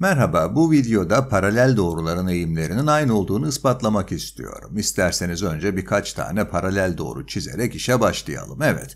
Merhaba, bu videoda paralel doğruların eğimlerinin aynı olduğunu ispatlamak istiyorum. İsterseniz önce birkaç tane paralel doğru çizerek işe başlayalım. Evet,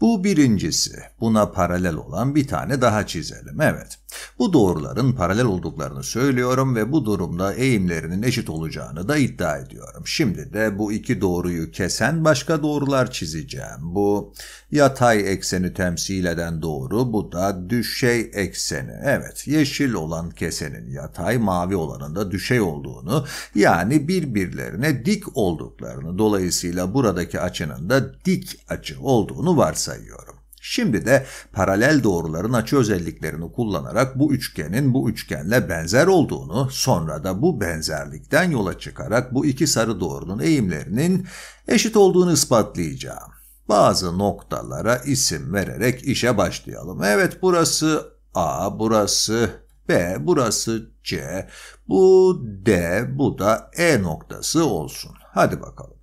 bu birincisi. Buna paralel olan bir tane daha çizelim. Evet, bu doğruların paralel olduklarını söylüyorum ve bu durumda eğimlerinin eşit olacağını da iddia ediyorum. Şimdi de bu iki doğruyu kesen başka doğrular çizeceğim. Bu yatay ekseni temsil eden doğru, bu da düşey ekseni. Evet, yeşil olan kesenin yatay mavi olanında düşey olduğunu yani birbirlerine dik olduklarını dolayısıyla buradaki açının da dik açı olduğunu varsayıyorum. Şimdi de paralel doğruların açı özelliklerini kullanarak bu üçgenin bu üçgenle benzer olduğunu, sonra da bu benzerlikten yola çıkarak bu iki sarı doğrunun eğimlerinin eşit olduğunu ispatlayacağım. Bazı noktalara isim vererek işe başlayalım. Evet burası A, burası B, burası C, bu D, bu da E noktası olsun. Hadi bakalım.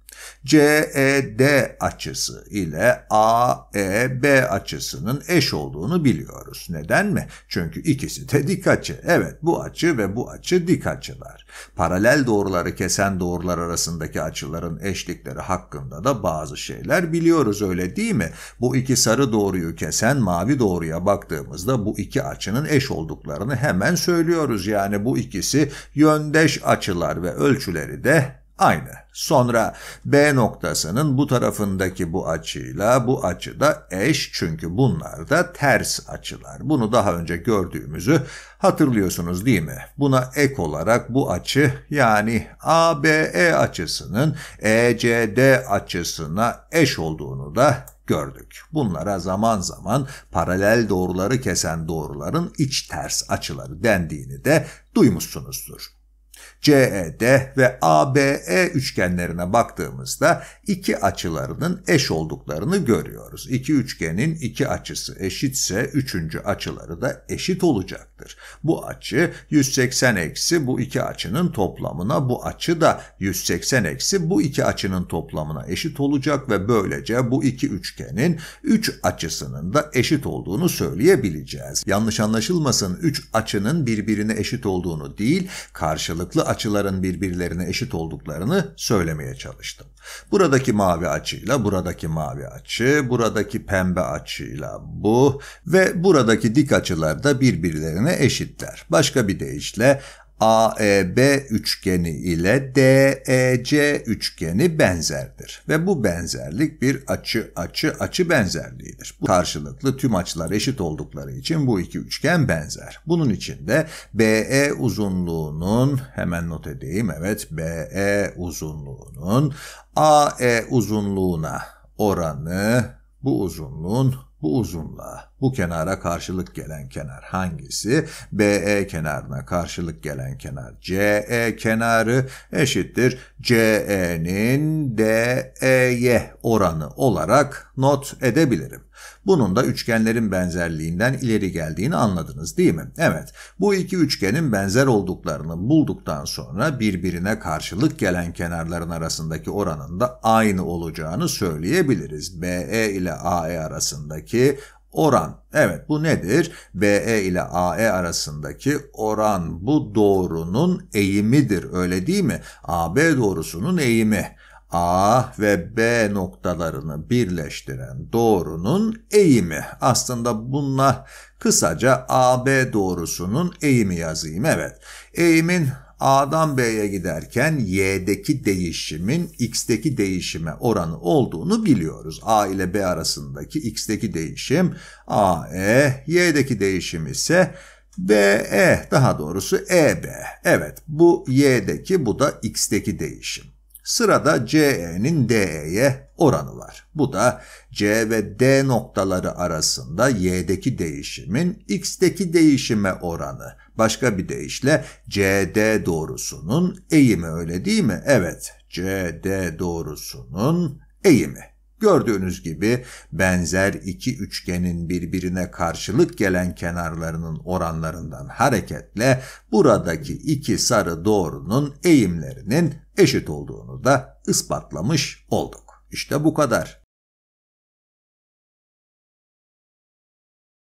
CED açısı ile AEB açısının eş olduğunu biliyoruz. Neden mi? Çünkü ikisi de dik açı. Evet bu açı ve bu açı dik açılar. Paralel doğruları kesen doğrular arasındaki açıların eşlikleri hakkında da bazı şeyler biliyoruz öyle değil mi? Bu iki sarı doğruyu kesen mavi doğruya baktığımızda bu iki açının eş olduklarını hemen söylüyoruz. Yani bu ikisi yöndeş açılar ve ölçüleri de aynı. Sonra B noktasının bu tarafındaki bu açıyla bu açı da eş çünkü bunlar da ters açılar. Bunu daha önce gördüğümüzü hatırlıyorsunuz değil mi? Buna ek olarak bu açı yani ABE açısının ECD açısına eş olduğunu da gördük. Bunlara zaman zaman paralel doğruları kesen doğruların iç ters açıları dendiğini de duymuşsunuzdur. CED ve ABE üçgenlerine baktığımızda iki açılarının eş olduklarını görüyoruz. İki üçgenin iki açısı eşitse üçüncü açıları da eşit olacak olacaktır. Bu açı 180 eksi bu iki açının toplamına, bu açı da 180 eksi bu iki açının toplamına eşit olacak ve böylece bu iki üçgenin 3 üç açısının da eşit olduğunu söyleyebileceğiz. Yanlış anlaşılmasın 3 açının birbirine eşit olduğunu değil, karşılıklı açıların birbirlerine eşit olduklarını söylemeye çalıştım. Buradaki mavi açıyla buradaki mavi açı, buradaki pembe açıyla bu ve buradaki dik açılar da birbirlerine eşitler. Başka bir deyişle AEB üçgeni ile DEC üçgeni benzerdir ve bu benzerlik bir açı açı açı benzerliğidir. Bu karşılıklı tüm açılar eşit oldukları için bu iki üçgen benzer. Bunun için de BE uzunluğunun hemen not edeyim evet BE uzunluğunun AE uzunluğuna oranı bu uzunluğun bu uzunluğa bu kenara karşılık gelen kenar hangisi? BE kenarına karşılık gelen kenar CE kenarı eşittir CE'nin DE'ye oranı olarak not edebilirim. Bunun da üçgenlerin benzerliğinden ileri geldiğini anladınız değil mi? Evet, bu iki üçgenin benzer olduklarını bulduktan sonra birbirine karşılık gelen kenarların arasındaki oranın da aynı olacağını söyleyebiliriz. BE ile AE arasındaki Oran. Evet bu nedir? BE ile AE arasındaki oran bu doğrunun eğimidir öyle değil mi? AB doğrusunun eğimi. A ve B noktalarını birleştiren doğrunun eğimi. Aslında bununla kısaca AB doğrusunun eğimi yazayım. Evet eğimin A'dan B'ye giderken Y'deki değişimin X'deki değişime oranı olduğunu biliyoruz. A ile B arasındaki X'deki değişim AE, Y'deki değişim ise BE, daha doğrusu EB. Evet, bu Y'deki, bu da X'deki değişim. Sırada CE'nin DE'ye oranı var. Bu da C ve D noktaları arasında Y'deki değişimin X'deki değişime oranı. Başka bir deyişle CD doğrusunun eğimi öyle değil mi? Evet, CD doğrusunun eğimi. Gördüğünüz gibi benzer iki üçgenin birbirine karşılık gelen kenarlarının oranlarından hareketle buradaki iki sarı doğrunun eğimlerinin eşit olduğunu da ispatlamış olduk. İşte bu kadar.